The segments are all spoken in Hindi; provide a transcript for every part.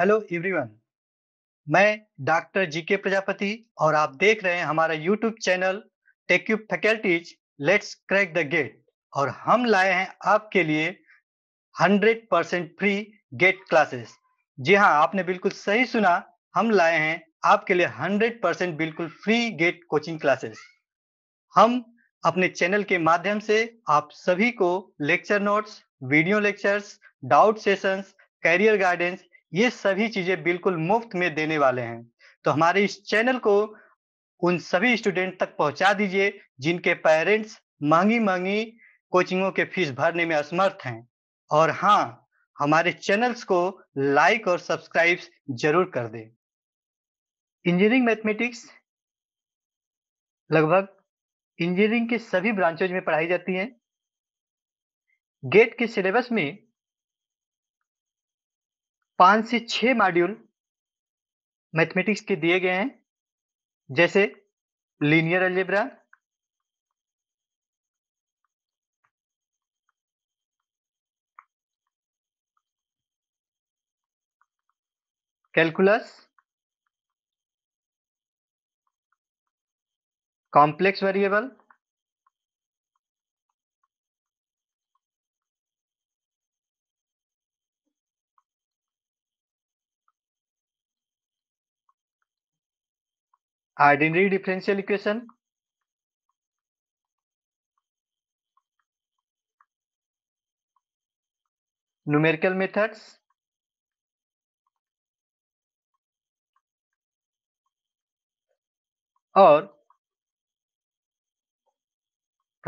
हेलो एवरीवन मैं डॉक्टर जीके प्रजापति और आप देख रहे हैं हमारा यूट्यूब चैनल टेक्यूब faculties let's crack the GATE और हम लाए हैं आपके लिए 100 परसेंट फ्री गेट क्लासेस जी हाँ आपने बिल्कुल सही सुना हम लाए हैं आपके लिए 100 परसेंट बिल्कुल फ्री गेट कोचिंग क्लासेस हम अपने चैनल के माध्यम से आप सभी को lecture notes video lectures doubt sessions career guidance ये सभी चीजें बिल्कुल मुफ्त में देने वाले हैं तो हमारे इस चैनल को उन सभी स्टूडेंट तक पहुंचा दीजिए जिनके पेरेंट्स महंगी महंगी कोचिंगों के फीस भरने में असमर्थ हैं और हाँ हमारे चैनल्स को लाइक और सब्सक्राइब जरूर कर दें इंजीनियरिंग मैथमेटिक्स लगभग इंजीनियरिंग के सभी ब्रांचेज में पढ़ाई जाती है गेट के सिलेबस में पांच से छह मॉड्यूल मैथमेटिक्स के दिए गए हैं जैसे linear algebra calculus complex variable identity differential equation numerical methods और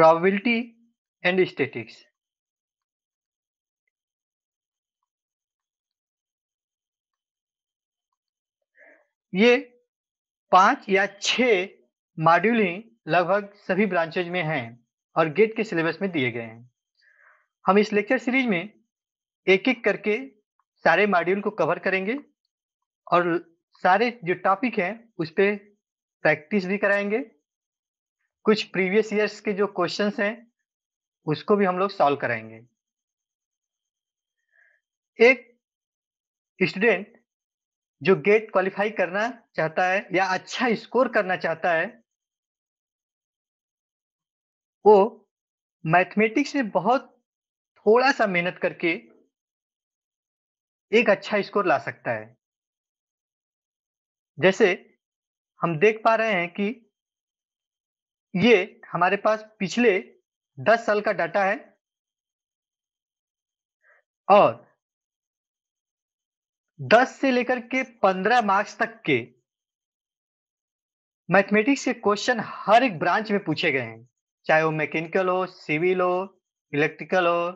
probability and statistics ये पांच या छह मॉड्यूल ही लगभग सभी ब्रांचेज में हैं और गेट के सिलेबस में दिए गए हैं हम इस लेक्चर सीरीज में एक एक करके सारे मॉड्यूल को कवर करेंगे और सारे जो टॉपिक हैं उस पर प्रैक्टिस भी कराएंगे कुछ प्रीवियस ईयर्स के जो क्वेश्चंस हैं उसको भी हम लोग सॉल्व कराएंगे एक स्टूडेंट जो गेट क्वालिफाई करना चाहता है या अच्छा स्कोर करना चाहता है वो मैथमेटिक्स में बहुत थोड़ा सा मेहनत करके एक अच्छा स्कोर ला सकता है जैसे हम देख पा रहे हैं कि ये हमारे पास पिछले दस साल का डाटा है और 10 से लेकर के 15 मार्क्स तक के मैथमेटिक्स के क्वेश्चन हर एक ब्रांच में पूछे गए हैं चाहे वो मैकेनिकल हो सिविल हो इलेक्ट्रिकल हो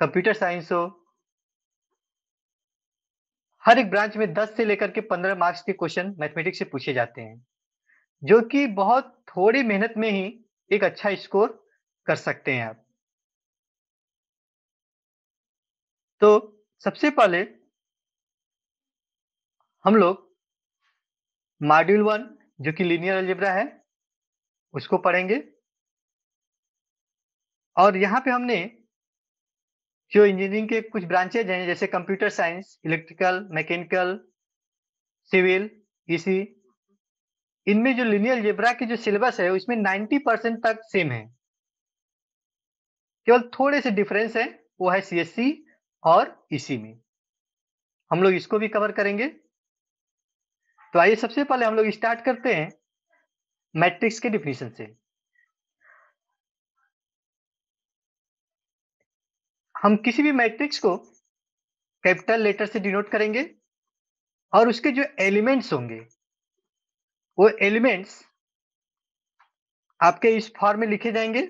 कंप्यूटर साइंस हो हर एक ब्रांच में 10 से लेकर के 15 मार्क्स के क्वेश्चन मैथमेटिक्स से पूछे जाते हैं जो कि बहुत थोड़ी मेहनत में ही एक अच्छा स्कोर कर सकते हैं आप तो सबसे पहले हम लोग मॉड्यूल वन जो कि लीनियर अलजेब्रा है उसको पढ़ेंगे और यहाँ पे हमने जो इंजीनियरिंग के कुछ ब्रांचेज हैं जैसे computer science electrical mechanical civil इसी इनमें जो लीनियर अल्जेब्रा की जो सिलेबस है उसमें 90 परसेंट तक सेम है केवल थोड़े से डिफरेंस है वो है सीएससी और इसी e में हम लोग इसको भी कवर करेंगे तो आइए सबसे पहले हम लोग स्टार्ट करते हैं मैट्रिक्स के डिफिनेशन से हम किसी भी मैट्रिक्स को कैपिटल लेटर से डिनोट करेंगे और उसके जो एलिमेंट्स होंगे वो एलिमेंट्स आपके इस फॉर्म में लिखे जाएंगे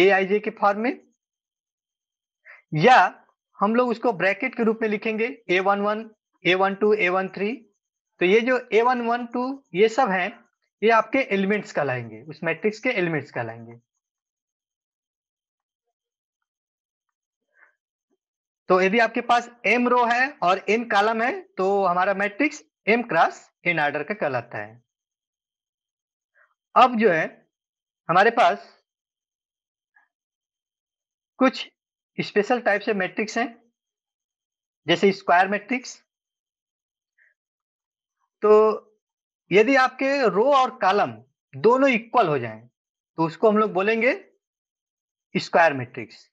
ए आई जे के फॉर्म में या हम लोग उसको ब्रैकेट के रूप में लिखेंगे A one one A one two A one three तो ये जो ए वन वन टू ये सब है ये आपके एलिमेंट्स कहलाएंगे उस मैट्रिक्स के एलिमेंट्स कहलाएंगे तो यदि आपके पास एम रो है और एन कॉलम है तो हमारा matrix M cross N order का कहलाता है अब जो है हमारे पास कुछ स्पेशल टाइप से मैट्रिक्स हैं जैसे स्क्वायर मैट्रिक्स तो यदि आपके रो और कॉलम दोनों इक्वल हो जाएं तो उसको हम लोग बोलेंगे स्क्वायर मैट्रिक्स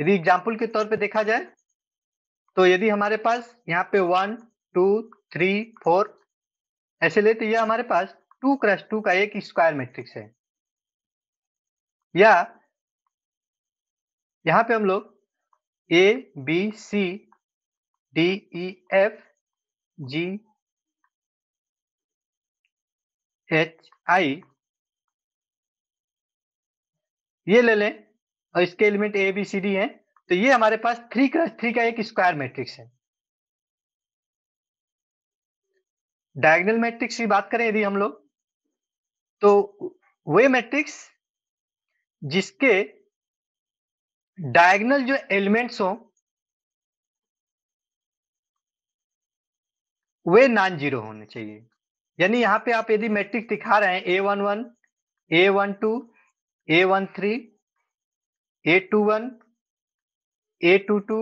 यदि एग्जाम्पल के तौर पे देखा जाए तो यदि हमारे पास यहाँ पे वन टू थ्री फोर ऐसे ले तो यह हमारे पास टू क्रस टू का एक स्क्वायर मैट्रिक्स है या यहाँ पे हम लोग A B C D E F G H I ये ले लें और इसके element A B C D है तो ये हमारे पास थ्री क्रस थ्री का एक स्क्वायर मैट्रिक्स है डायगनल मैट्रिक्स की बात करें यदि हम लोग तो वे मैट्रिक्स जिसके डायगनल जो एलिमेंट्स हो वे नॉन जीरो होने चाहिए यानी यहाँ पे आप यदि मैट्रिक्स दिखा रहे हैं A one one A one two A one three A two one A two two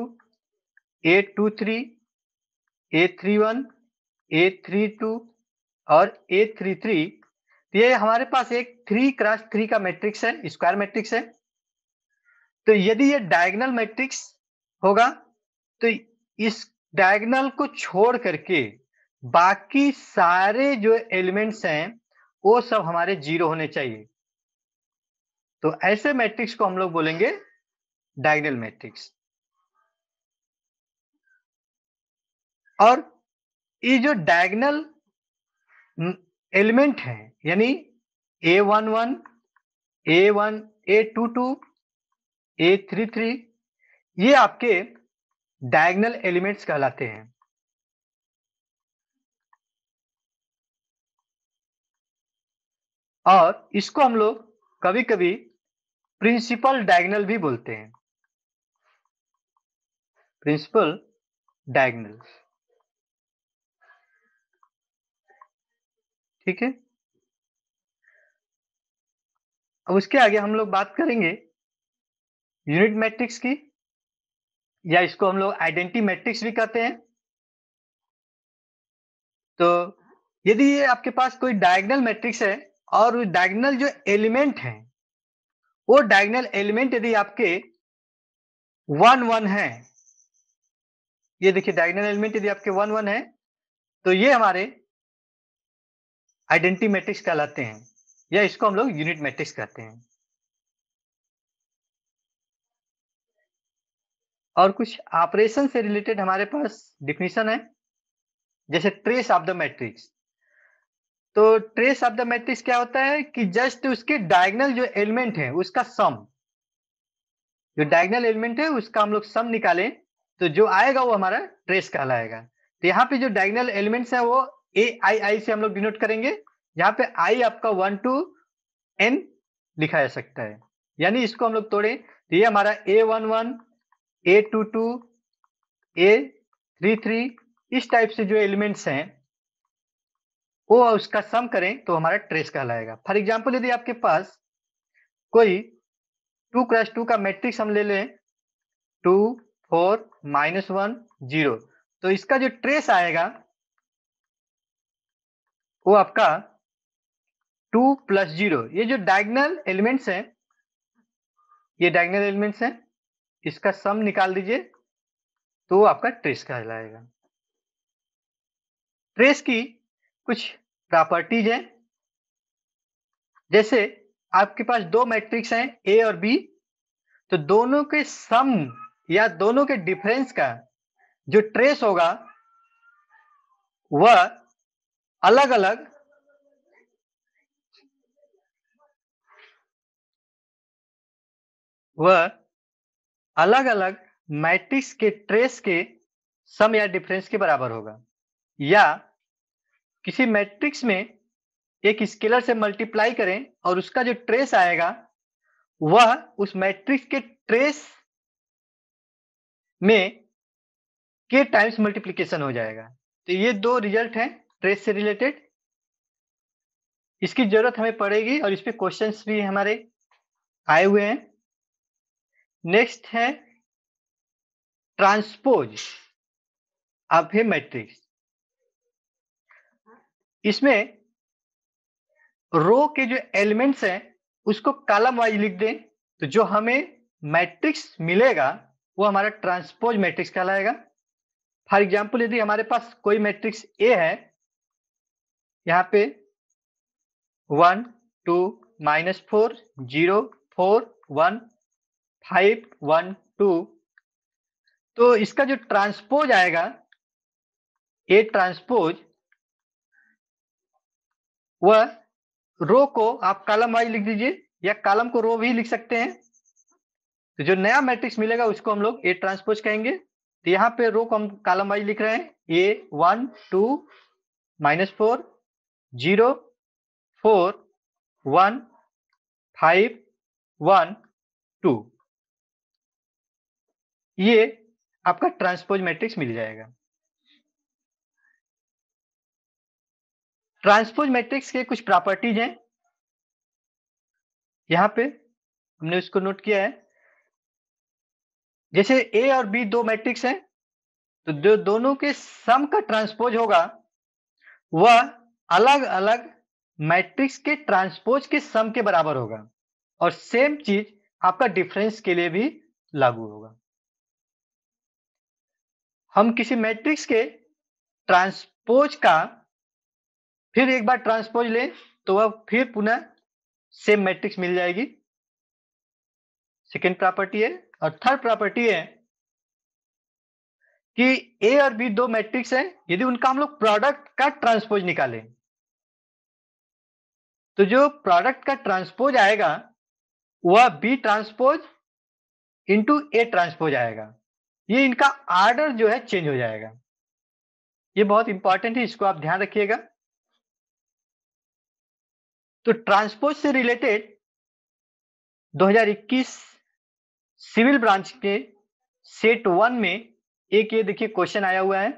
A two three A three one A three two और ए थ्री थ्री तो ये हमारे पास एक थ्री क्रॉस थ्री का मैट्रिक्स है स्क्वायर मैट्रिक्स है तो यदि ये डायगनल मैट्रिक्स होगा तो इस डायगनल को छोड़ करके बाकी सारे जो एलिमेंट्स हैं वो सब हमारे जीरो होने चाहिए तो ऐसे मैट्रिक्स को हम लोग बोलेंगे डायगनल मैट्रिक्स और ये जो डायगनल एलिमेंट है यानी A one one A one A two two A three three ये आपके डायगनल एलिमेंट्स कहलाते हैं और इसको हम लोग कभी कभी प्रिंसिपल डायगनल भी बोलते हैं प्रिंसिपल डायगनल ठीक है अब उसके आगे हम लोग बात करेंगे यूनिट मैट्रिक्स की या इसको हम लोग आइडेंटिटी मैट्रिक्स भी कहते हैं तो यदि ये आपके पास कोई डायगनल मैट्रिक्स है और डायगनल जो एलिमेंट है वो डायगनल एलिमेंट यदि आपके वन वन है ये देखिए डायगनल एलिमेंट यदि आपके वन वन है तो ये हमारे आइडेंटिटी मैट्रिक्स कहलाते हैं या इसको हम लोग यूनिट मैट्रिक्स कहते हैं और कुछ ऑपरेशन से रिलेटेड हमारे पास डिफिनेशन है जैसे ट्रेस ऑफ द मैट्रिक्स तो ट्रेस ऑफ द मैट्रिक्स क्या होता है कि जस्ट उसके डायगनल जो एलिमेंट है उसका सम जो डायगनल एलिमेंट है उसका हम लोग सम निकालें तो जो आएगा वो हमारा ट्रेस कहलाएगा तो यहाँ पे जो डायगनल एलिमेंट्स है वो ए आई आई से हम लोग डिनोट करेंगे यहाँ पे आई आपका वन टू एन लिखा जा सकता है यानी इसको हम लोग तोड़े तो ये हमारा A one one A two two A three three इस टाइप से जो एलिमेंट्स हैं वो उसका सम करें तो हमारा ट्रेस कहलाएगा फॉर एग्जाम्पल यदि आपके पास कोई टू क्रश टू का मैट्रिक्स हम ले लें two four minus one zero तो इसका जो ट्रेस आएगा वो आपका टू प्लस जीरो ये जो डायगनल एलिमेंट्स हैं ये डायगनल एलिमेंट्स हैं इसका सम निकाल दीजिए तो आपका ट्रेस कहलाएगा ट्रेस की कुछ प्रॉपर्टीज हैं जैसे आपके पास दो मैट्रिक्स हैं ए और बी तो दोनों के सम या दोनों के डिफरेंस का जो ट्रेस होगा वह अलग अलग वह अलग अलग मैट्रिक्स के ट्रेस के सम या डिफरेंस के बराबर होगा या किसी मैट्रिक्स में एक स्केलर से मल्टीप्लाई करें और उसका जो ट्रेस आएगा वह उस मैट्रिक्स के ट्रेस में के टाइम्स मल्टीप्लीकेशन हो जाएगा तो ये दो रिजल्ट हैं ट्रेस से रिलेटेड इसकी जरूरत हमें पड़ेगी और इस पर क्वेश्चन भी हमारे आए हुए हैं नेक्स्ट है ट्रांसपोज ऑफ ए मैट्रिक्स इसमें रो के जो एलिमेंट्स हैं उसको कालम वाइज लिख दें तो जो हमें मैट्रिक्स मिलेगा वो हमारा ट्रांसपोज मैट्रिक्स कहलाएगा फॉर एग्जाम्पल यदि हमारे पास कोई मैट्रिक्स ए है यहाँ पे one two minus four zero four one five one two तो इसका जो ट्रांसपोज आएगा ए ट्रांसपोज वह रो को आप कालम वाइज लिख दीजिए या कालम को रो भी लिख सकते हैं तो जो नया मैट्रिक्स मिलेगा उसको हम लोग ए ट्रांसपोज कहेंगे तो यहाँ पे रो को हम कालम वाइज लिख रहे हैं A one two minus four zero four one five one two ये आपका ट्रांसपोज मैट्रिक्स मिल जाएगा ट्रांसपोज मैट्रिक्स के कुछ प्रॉपर्टीज हैं यहां पे हमने उसको नोट किया है जैसे ए और बी दो मैट्रिक्स हैं तो जो दोनों के सम का ट्रांसपोज होगा वह अलग अलग मैट्रिक्स के ट्रांसपोज के सम के बराबर होगा और सेम चीज आपका डिफरेंस के लिए भी लागू होगा हम किसी मैट्रिक्स के ट्रांसपोज का फिर एक बार ट्रांसपोज लें तो वह फिर पुनः सेम मैट्रिक्स मिल जाएगी सेकेंड प्रॉपर्टी है और थर्ड प्रॉपर्टी है कि ए और बी दो मैट्रिक्स हैं यदि उनका हम लोग प्रोडक्ट का ट्रांसपोज निकालें तो जो प्रोडक्ट का ट्रांसपोज आएगा वह B transpose into A transpose आएगा ये इनका आर्डर जो है चेंज हो जाएगा ये बहुत इंपॉर्टेंट है इसको आप ध्यान रखिएगा तो ट्रांसपोज से रिलेटेड 2021 सिविल ब्रांच के सेट वन में एक ये देखिए क्वेश्चन आया हुआ है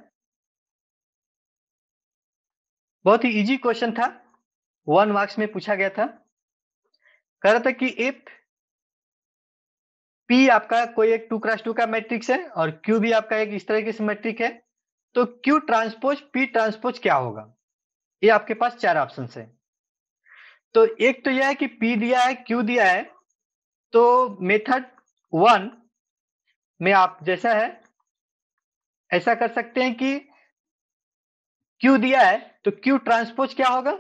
बहुत ही इजी क्वेश्चन था वन मार्क्स में पूछा गया था कह रहा था कि इफ पी आपका कोई एक टू क्रास टू का मैट्रिक्स है और क्यू भी आपका एक इस तरह से मैट्रिक है तो क्यू ट्रांसपोज पी ट्रांसपोज क्या होगा ये आपके पास चार ऑप्शन है तो एक तो यह है कि P दिया है Q दिया है तो मेथड वन में आप जैसा है ऐसा कर सकते हैं कि Q दिया है तो Q ट्रांसपोज क्या होगा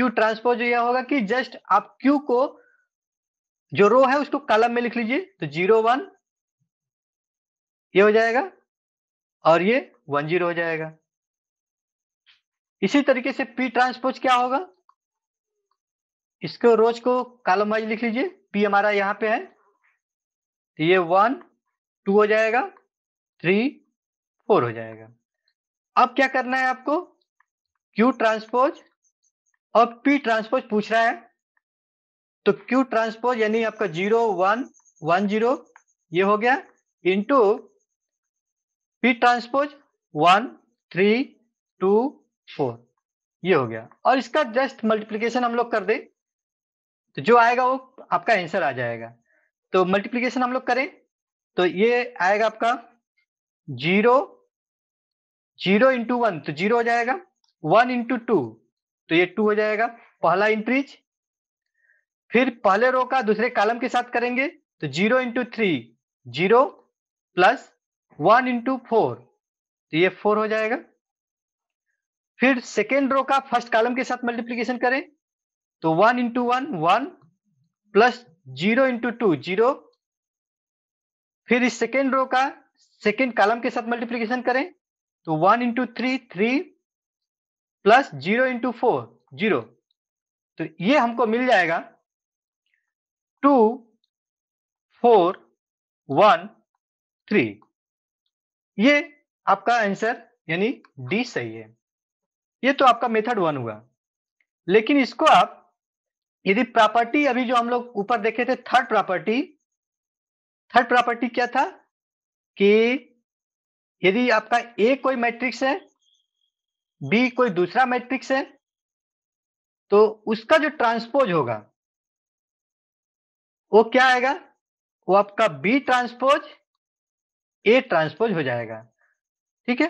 Q ट्रांसपोज यह होगा कि जस्ट आप Q को जो रो है उसको कॉलम में लिख लीजिए तो जीरो वन ये हो जाएगा और ये वन जीरो हो जाएगा इसी तरीके से P ट्रांसपोज क्या होगा इसको रोज को कालम वाइज लिख लीजिए पी हमारा यहाँ पे है तो ये वन टू हो जाएगा थ्री फोर हो जाएगा अब क्या करना है आपको क्यू ट्रांसपोज और पी ट्रांसपोज पूछ रहा है तो क्यू ट्रांसपोज यानी आपका जीरो वन वन जीरो ये हो गया into P transpose one three two four ये हो गया और इसका जस्ट मल्टीप्लीकेशन हम लोग कर दें तो जो आएगा वो आपका आंसर आ जाएगा तो मल्टीप्लीकेशन हम लोग करें तो ये आएगा आपका जीरो जीरो इंटू वन तो जीरो हो जाएगा वन इंटू टू तो ये टू हो जाएगा पहला इंट्रीज फिर पहले रो का दूसरे कॉलम के साथ करेंगे तो zero into three zero plus one into four तो ये फोर हो जाएगा फिर सेकेंड रो का फर्स्ट कॉलम के साथ मल्टीप्लीकेशन करें तो one into one one plus zero into two zero फिर इस सेकेंड रो का सेकेंड कॉलम के साथ मल्टीप्लीकेशन करें तो one into three three plus zero into four zero तो ये हमको मिल जाएगा टू फोर वन थ्री ये आपका आंसर यानी डी सही है ये तो आपका मेथड वन हुआ लेकिन इसको आप यदि प्रॉपर्टी अभी जो हम लोग ऊपर देखे थे थर्ड प्रॉपर्टी थर्ड प्रॉपर्टी क्या था कि यदि आपका ए कोई मैट्रिक्स है बी कोई दूसरा मैट्रिक्स है तो उसका जो ट्रांसपोज होगा वो क्या आएगा वो आपका बी ट्रांसपोज ए ट्रांसपोज हो जाएगा ठीक है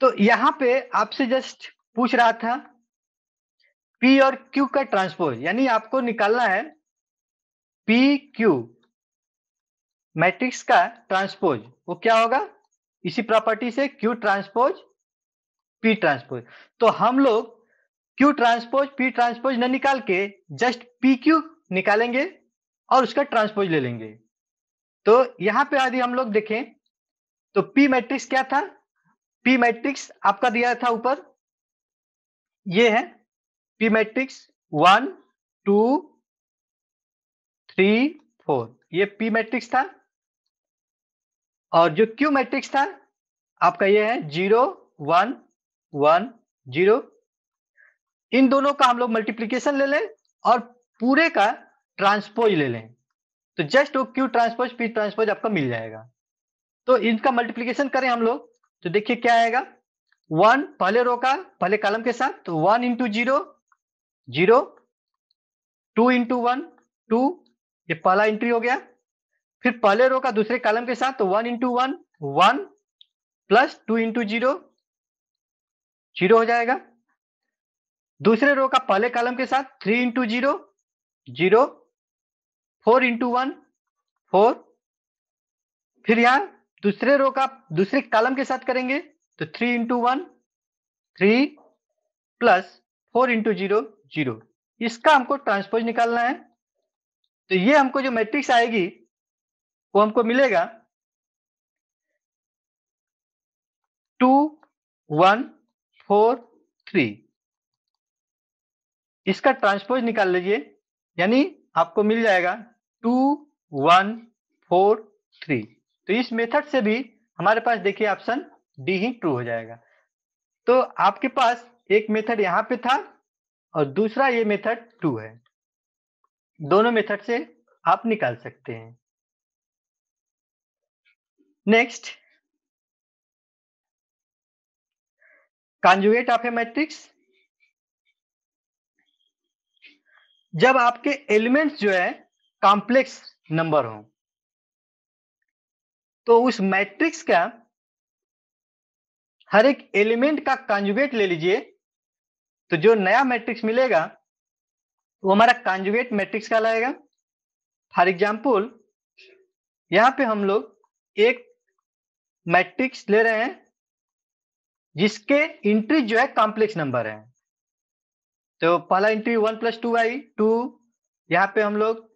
तो यहां पे आपसे जस्ट पूछ रहा था पी और क्यू का ट्रांसपोज यानी आपको निकालना है पी क्यू मैट्रिक्स का ट्रांसपोज वो क्या होगा इसी प्रॉपर्टी से क्यू ट्रांसपोज पी ट्रांसपोज तो हम लोग क्यू ट्रांसपोज पी ट्रांसपोज न निकाल के जस्ट पी क्यू निकालेंगे और उसका ट्रांसपोज ले लेंगे तो यहां पे आदि हम लोग देखें तो पी मैट्रिक्स क्या था पी मैट्रिक्स आपका दिया था ऊपर ये है P matrix one two three four ये पी मैट्रिक्स था और जो क्यू मैट्रिक्स था आपका ये है जीरो वन वन जीरो इन दोनों का हम लोग मल्टीप्लीकेशन ले लें और पूरे का ट्रांसपोज ले लें तो जस्ट वो क्यू ट्रांसपोज पी ट्रांसपोज आपका मिल जाएगा तो इनका मल्टीप्लीकेशन करें हम लोग तो देखिए क्या आएगा वन पहले रो का पहले कॉलम के साथ तो one into zero zero two into one two ये पहला एंट्री हो गया फिर पहले रो का दूसरे कॉलम के साथ तो one into one one plus two into zero zero हो जाएगा दूसरे रो का पहले कॉलम के साथ three into zero zero four into one four फिर यहां दूसरे रो का दूसरे कॉलम के साथ करेंगे तो three into one three plus four into zero zero इसका हमको ट्रांसपोज निकालना है तो ये हमको जो मैट्रिक्स आएगी वो हमको मिलेगा टू वन फोर थ्री इसका ट्रांसपोज निकाल लीजिए यानी आपको मिल जाएगा टू वन फोर थ्री तो इस मेथड से भी हमारे पास देखिए ऑप्शन डी ही ट्रू हो जाएगा तो आपके पास एक मेथड यहां पे था और दूसरा ये मेथड टू है दोनों मेथड से आप निकाल सकते हैं next conjugate of a matrix जब आपके एलिमेंट्स जो है कॉम्प्लेक्स नंबर हो तो उस मैट्रिक्स का हर एक एलिमेंट का कॉन्जुगेट ले लीजिए तो जो नया मैट्रिक्स मिलेगा वो हमारा कॉन्जुगेट मैट्रिक्स कहलाएगा फॉर एग्जाम्पल यहाँ पे हम लोग एक मैट्रिक्स ले रहे हैं जिसके इंट्री जो है कॉम्प्लेक्स नंबर है तो पहला entry one plus two i two यहाँ पे हम लोग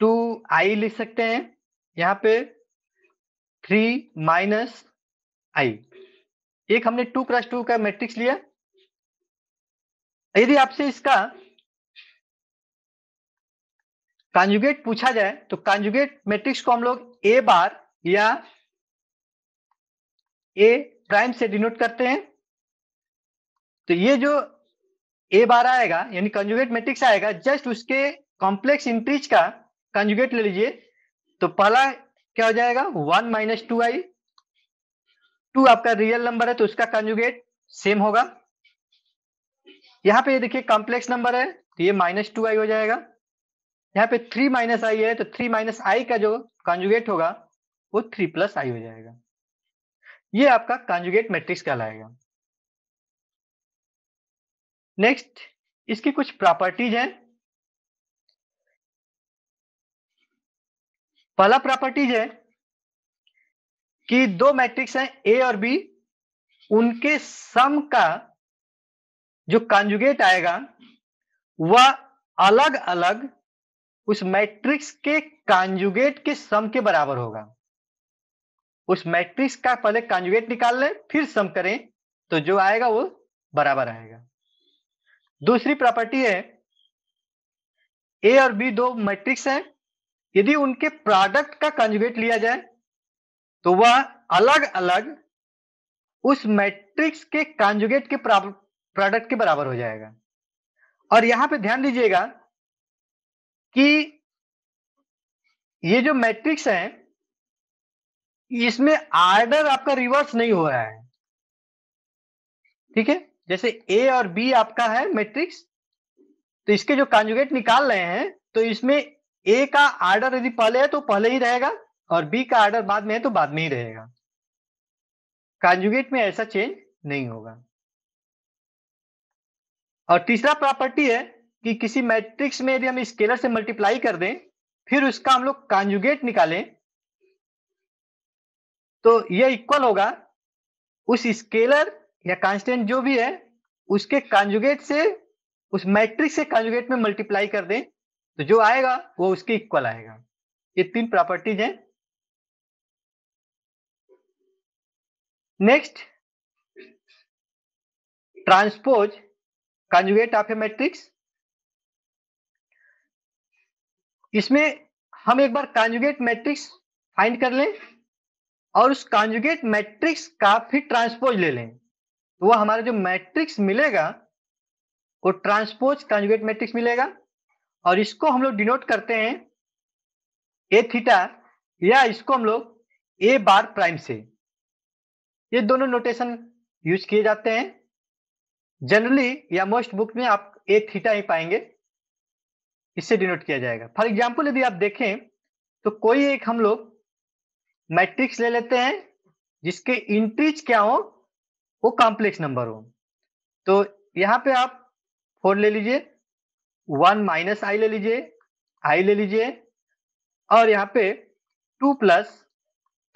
टू आई लिख सकते हैं यहाँ पे थ्री माइनस आई एक हमने टू क्रॉस टू का मैट्रिक्स लिया यदि आपसे इसका कांजुगेट पूछा जाए तो कांजुगेट मैट्रिक्स को हम लोग ए बार या ए प्राइम से डिनोट करते हैं तो ये जो ए बार आएगा यानी कंजुगेट मैट्रिक्स आएगा जस्ट उसके कॉम्प्लेक्स इंट्रीज का कंजुगेट ले लीजिए तो पहला क्या हो जाएगा one minus two i two आपका रियल नंबर है तो उसका कंजुगेट सेम होगा यहाँ पे देखिए कॉम्प्लेक्स नंबर है तो ये माइनस टू आई हो जाएगा यहाँ पे थ्री माइनस आई है तो थ्री माइनस आई का जो कॉन्जुगेट होगा वो थ्री प्लस आई हो जाएगा ये आपका कॉन्जुगेट मैट्रिक्स कहलाएगा नेक्स्ट इसकी कुछ प्रॉपर्टीज हैं पहला प्रॉपर्टीज है कि दो मैट्रिक्स हैं ए और बी उनके सम का जो कांजुगेट आएगा वह अलग अलग उस मैट्रिक्स के कांजुगेट के सम के बराबर होगा उस मैट्रिक्स का पहले कांजुगेट निकाल लें फिर सम करें तो जो आएगा वो बराबर आएगा दूसरी प्रॉपर्टी है ए और बी दो मैट्रिक्स हैं यदि उनके प्रोडक्ट का कंजुगेट लिया जाए तो वह अलग अलग उस मैट्रिक्स के कंजुगेट के प्रोडक्ट के बराबर हो जाएगा और यहां पे ध्यान दीजिएगा कि ये जो मैट्रिक्स है इसमें आर्डर आपका रिवर्स नहीं हो रहा है ठीक है जैसे ए और बी आपका है मैट्रिक्स तो इसके जो कांजुगेट निकाल रहे हैं तो इसमें ए का आर्डर यदि पहले है तो पहले ही रहेगा और बी का आर्डर बाद में है तो बाद में ही रहेगा कांजुगेट में ऐसा चेंज नहीं होगा और तीसरा प्रॉपर्टी है कि किसी मैट्रिक्स में यदि हम स्केलर से मल्टीप्लाई कर दें फिर उसका हम लोग कांजुगेट निकालें तो यह इक्वल होगा उस स्केलर या कांस्टेंट जो भी है उसके कांजुगेट से उस मैट्रिक्स से कांजुगेट में मल्टीप्लाई कर दें तो जो आएगा वो उसके इक्वल आएगा ये तीन प्रॉपर्टीज हैं next transpose conjugate of a matrix इसमें हम एक बार कंजुगेट मैट्रिक्स फाइंड कर लें और उस कंजुगेट मैट्रिक्स का फिर ट्रांसपोज ले लें तो वह हमारा जो मैट्रिक्स मिलेगा वो ट्रांसपोज कंजुगेट मैट्रिक्स मिलेगा और इसको हम लोग डिनोट करते हैं ए थीटा या इसको हम लोग ए बार प्राइम से ये दोनों नोटेशन यूज किए जाते हैं जनरली या मोस्ट बुक में आप एक थीटा ही पाएंगे इससे डिनोट किया जाएगा फॉर एग्जाम्पल यदि आप देखें तो कोई एक हम लोग मैट्रिक्स ले लेते हैं जिसके इंट्रीज क्या हो वो कॉम्प्लेक्स नंबर हो तो यहाँ पे आप फोर ले लीजिए वन माइनस आई ले लीजिए आई ले लीजिए और यहाँ पे टू प्लस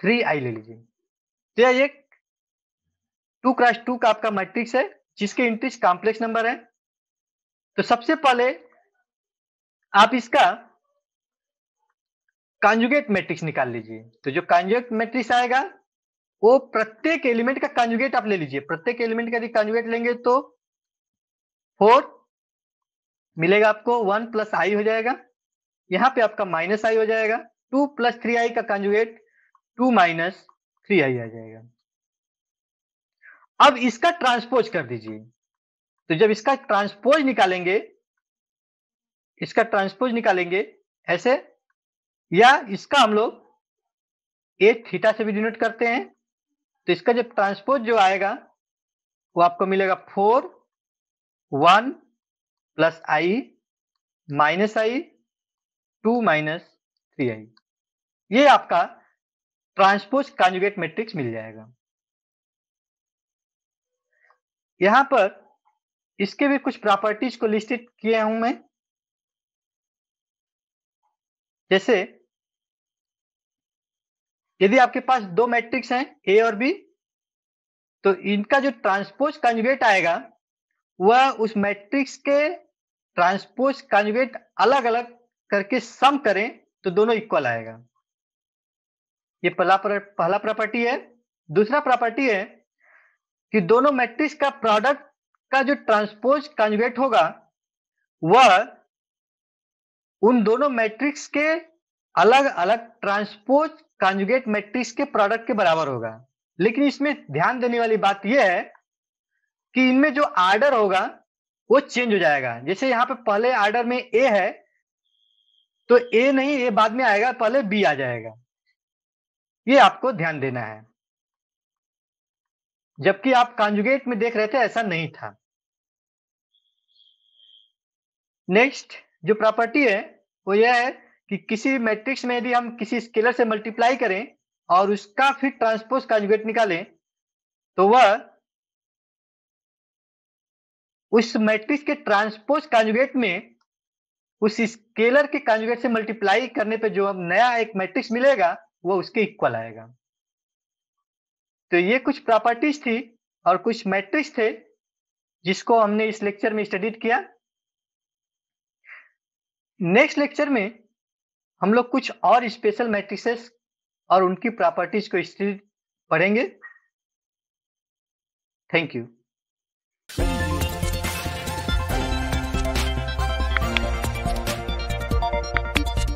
थ्री आई ले लीजिए तो यह एक टू क्रॉस टू का आपका मैट्रिक्स है जिसके इंट्रीज कॉम्प्लेक्स नंबर है तो सबसे पहले आप इसका कॉन्जुगेट मैट्रिक्स निकाल लीजिए तो जो कांजुगेट मैट्रिक्स आएगा वो प्रत्येक एलिमेंट का कांजुगेट आप ले लीजिए प्रत्येक एलिमेंट का यदि कांजुगेट लेंगे तो फोर मिलेगा आपको वन प्लस आई हो जाएगा यहां पे आपका माइनस आई हो जाएगा टू प्लस थ्री आई का conjugate two minus three i आ जाएगा अब इसका ट्रांसपोज कर दीजिए तो जब इसका ट्रांसपोज निकालेंगे इसका ट्रांसपोज निकालेंगे ऐसे या इसका हम लोग ए थीटा से भी डिनोट करते हैं तो इसका जब ट्रांसपोज जो आएगा वो आपको मिलेगा four one plus i minus i two minus three i ये आपका ट्रांसपोज कांजुगेट मैट्रिक्स मिल जाएगा यहां पर इसके भी कुछ प्रॉपर्टीज को लिस्टेड किया हूं मैं जैसे यदि आपके पास दो मैट्रिक्स हैं ए और बी तो इनका जो ट्रांसपोज कंजुगेट आएगा वह उस मैट्रिक्स के ट्रांसपोज कंजुगेट अलग अलग करके सम करें तो दोनों इक्वल आएगा ये पहला पहला प्रॉपर्टी है दूसरा प्रॉपर्टी है कि दोनों मैट्रिक्स का प्रोडक्ट का जो ट्रांसपोज कंजुगेट होगा वह उन दोनों मैट्रिक्स के अलग अलग ट्रांसपोज कंजुगेट मैट्रिक्स के प्रोडक्ट के बराबर होगा लेकिन इसमें ध्यान देने वाली बात यह है कि इनमें जो आर्डर होगा वो चेंज हो जाएगा जैसे यहां पे पहले आर्डर में ए है तो ए नहीं ए बाद में आएगा पहले बी आ जाएगा ये आपको ध्यान देना है जबकि आप कांजुगेट में देख रहे थे ऐसा नहीं था नेक्स्ट जो प्रॉपर्टी है वो यह है कि किसी मैट्रिक्स में यदि हम किसी स्केलर से मल्टीप्लाई करें और उसका फिर ट्रांसपोज कांजुगेट निकालें तो वह उस मैट्रिक्स के ट्रांसपोज कांजुगेट में उस स्केलर के कांजुगेट से मल्टीप्लाई करने पे जो नया एक मैट्रिक्स मिलेगा वो उसके इक्वल आएगा तो ये कुछ प्रॉपर्टीज थी और कुछ मैट्रिक्स थे जिसको हमने इस लेक्चर में स्टडी किया नेक्स्ट लेक्चर में हम लोग कुछ और स्पेशल मैट्रिक्स और उनकी प्रॉपर्टीज को स्टडी पढ़ेंगे थैंक यू